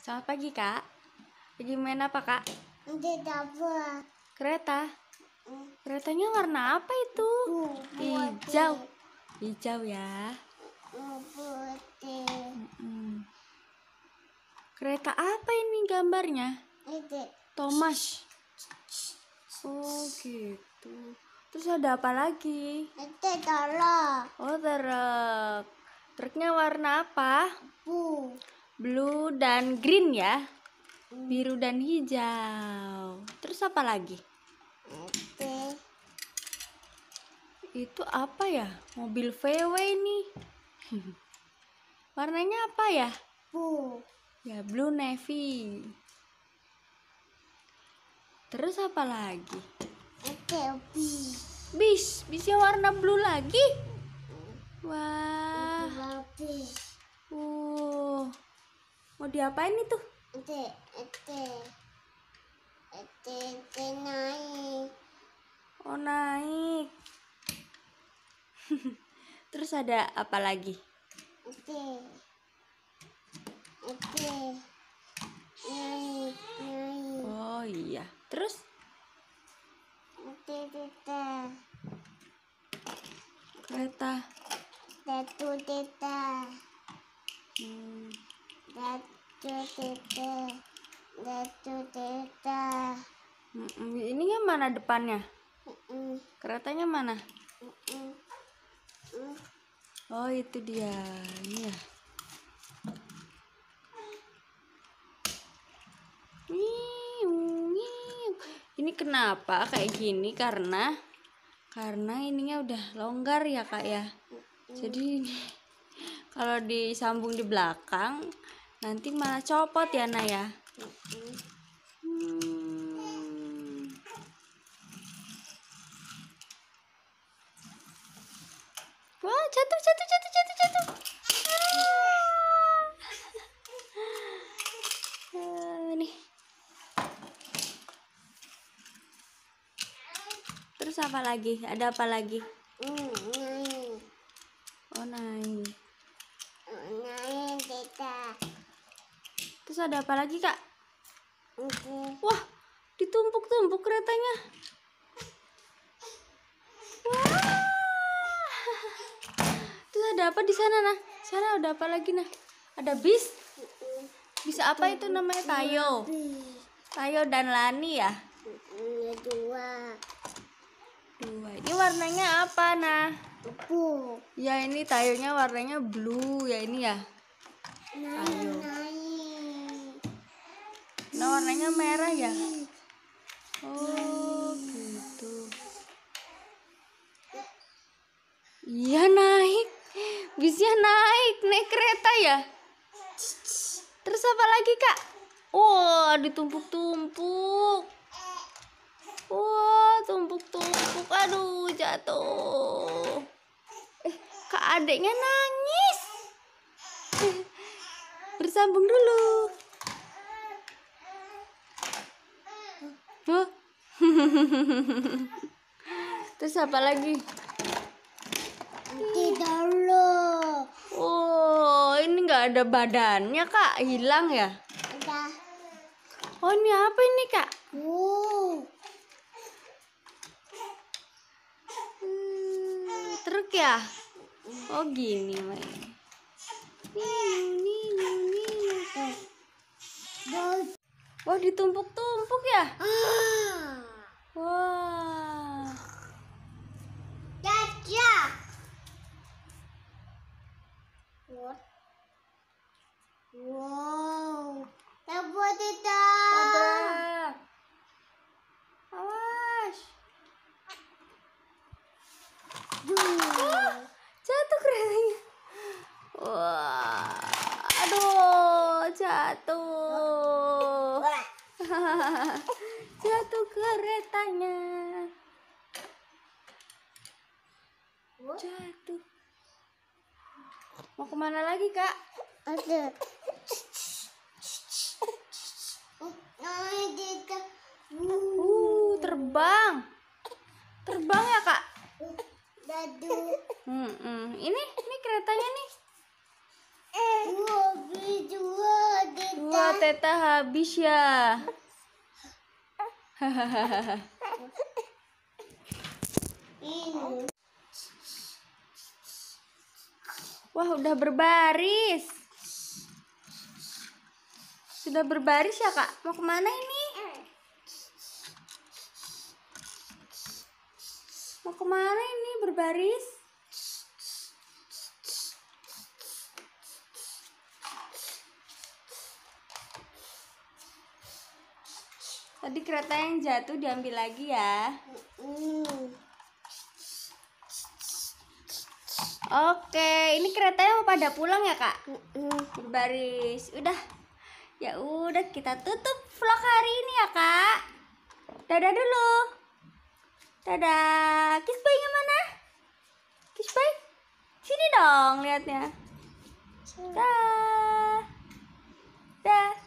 Selamat pagi, Kak. Lagi main apa, Kak? Di dapur. Kereta? Hmm. Keretanya warna apa itu? Hijau. Hijau ya. Putih. Kereta apa ini gambarnya? Thomas. Oh gitu. Terus ada apa lagi? Itu truk. Oh truk. Truknya warna apa? Bu blue dan green ya biru dan hijau terus apa lagi Oke. itu apa ya mobil VW ini? warnanya apa ya blue ya blue navy terus apa lagi Oke, bis bis bisnya warna blue lagi mm. wah diapain itu? Ete, ete, ete, ete naik. Oh naik. Terus ada apa lagi? Ete, ete, naik, naik. Oh iya. Terus? Ete, ete. Kereta. Datu, ete. Hmm. Datu. Ini yang mana depannya? Keretanya mana? Oh itu dia, ini ya. Ini kenapa kayak gini? Karena karena ininya udah longgar ya kak ya. Jadi kalau disambung di belakang nanti malah copot ya Naya hmm. wah jatuh jatuh jatuh jatuh jatuh ah. ah nih terus apa lagi ada apa lagi hmm, hmm. oh naik terus ada apa lagi kak Uku. wah ditumpuk-tumpuk keretanya wah terus ada apa di sana nah sana ada apa lagi nah ada bis bisa apa itu namanya Tayo iya, Tayo dan Lani ya? ya dua dua ini warnanya apa nah blue ya ini tayonya warnanya blue ya ini ya nah, nah. nah warnanya merah ya oh gitu iya naik bisnya naik naik kereta ya terus apa lagi kak wah ditumpuk-tumpuk wah tumpuk-tumpuk aduh jatuh eh kak adiknya nangis eh, bersambung dulu Terus apa lagi? Tidur lo. Oh, ini nggak ada badannya kak, hilang ya? Ada. Oh ini apa ini kak? Wow. Hmm, truk ya? Oh gini main. wah ditumpuk-tumpuk ya? Ah. Wah. Wow. Awas. Oh, jatuh Wah. Aduh, jatuh. jatuh keretanya jatuh mau kemana lagi kak ada oh, uh terbang terbang ya kak Dadu. Hmm, hmm. ini ini keretanya nih wah eh, teta habis ya Wah, udah berbaris. Sudah berbaris ya, Kak? Mau kemana ini? Mau kemana ini berbaris? Tadi kereta yang jatuh diambil lagi ya. Oke, ini keretanya mau pada pulang ya kak? Berbaris, udah. Ya udah kita tutup vlog hari ini ya kak. Dadah dulu. Dadah. Kiss mana? Kiss Sini dong liatnya. Dah. Dah.